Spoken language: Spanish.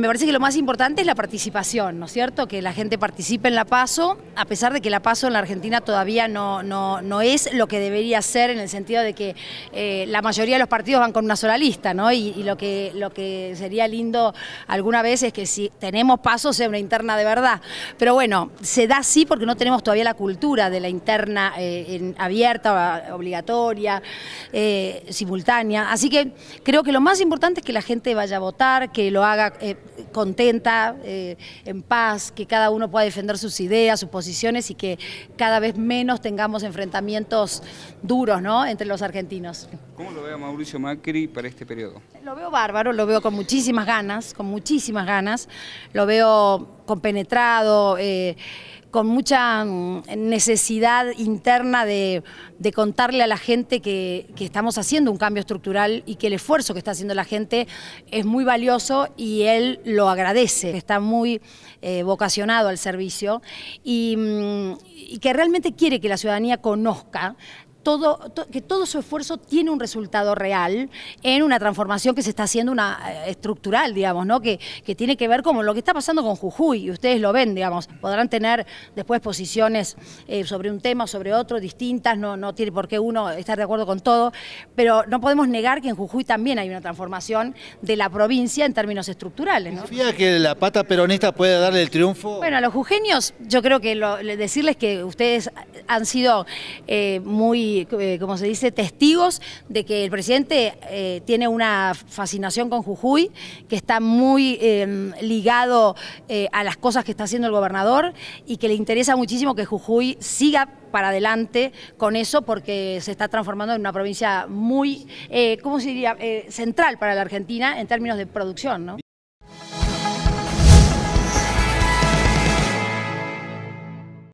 Me parece que lo más importante es la participación, ¿no es cierto? Que la gente participe en la PASO, a pesar de que la PASO en la Argentina todavía no, no, es lo que debería ser en el sentido de que eh, la mayoría de los partidos van con una sola lista, ¿no? Y, lo, que, lo que sería lindo alguna vez es que si tenemos PASO sea una interna de verdad. Pero bueno, se da así porque no tenemos todavía la cultura de la interna eh, abierta, obligatoria, eh, simultánea. Así que creo que lo más importante es que la gente vaya a votar, que lo haga contenta, eh, en paz, que cada uno pueda defender sus ideas, sus posiciones y que cada vez menos tengamos enfrentamientos duros ¿no? entre los argentinos. ¿Cómo lo ve a Mauricio Macri para este periodo? Lo veo bárbaro, lo veo con muchísimas ganas, con muchísimas ganas, lo veo compenetrado. Eh, con mucha mm, necesidad interna de, contarle a la gente que, estamos haciendo un cambio estructural y que el esfuerzo que está haciendo la gente es muy valioso y él lo agradece, está muy eh, vocacionado al servicio mm, y que realmente quiere que la ciudadanía conozca todo, que todo su esfuerzo tiene un resultado real en una transformación que se está haciendo una eh, estructural, digamos, ¿no? Que, que tiene que ver con lo que está pasando con Jujuy, y ustedes lo ven, digamos, podrán tener después posiciones eh, sobre un tema, sobre otro, distintas, no, no tiene por qué uno estar de acuerdo con todo, pero no podemos negar que en Jujuy también hay una transformación de la provincia en términos estructurales. ¿no? que la pata peronista puede darle el triunfo? Bueno, a los jujeños yo creo que decirles que ustedes han sido eh, muy eh, como se dice, testigos de que el presidente eh, tiene una fascinación con Jujuy, que está muy em, ligado eh, a las cosas que está haciendo el gobernador y que le interesa muchísimo que Jujuy siga para adelante con eso porque se está transformando en una provincia muy, ¿cómo se diría?, central para la Argentina en términos de producción, ¿no?